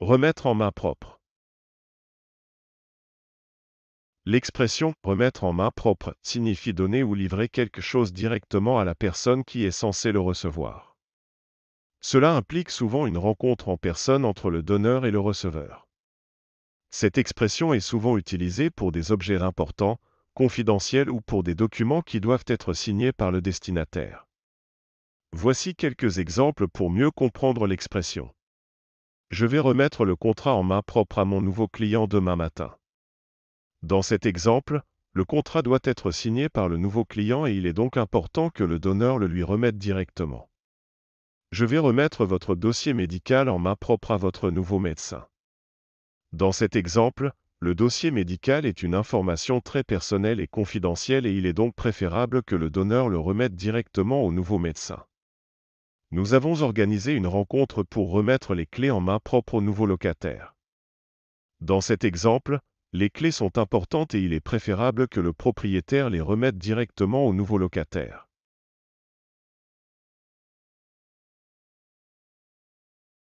Remettre en main propre. L'expression remettre en main propre signifie donner ou livrer quelque chose directement à la personne qui est censée le recevoir. Cela implique souvent une rencontre en personne entre le donneur et le receveur. Cette expression est souvent utilisée pour des objets importants, confidentiels ou pour des documents qui doivent être signés par le destinataire. Voici quelques exemples pour mieux comprendre l'expression je vais remettre le contrat en main propre à mon nouveau client demain matin. Dans cet exemple, le contrat doit être signé par le nouveau client et il est donc important que le donneur le lui remette directement. Je vais remettre votre dossier médical en main propre à votre nouveau médecin. Dans cet exemple, le dossier médical est une information très personnelle et confidentielle et il est donc préférable que le donneur le remette directement au nouveau médecin. Nous avons organisé une rencontre pour remettre les clés en main propre au nouveau locataire. Dans cet exemple, les clés sont importantes et il est préférable que le propriétaire les remette directement au nouveau locataire.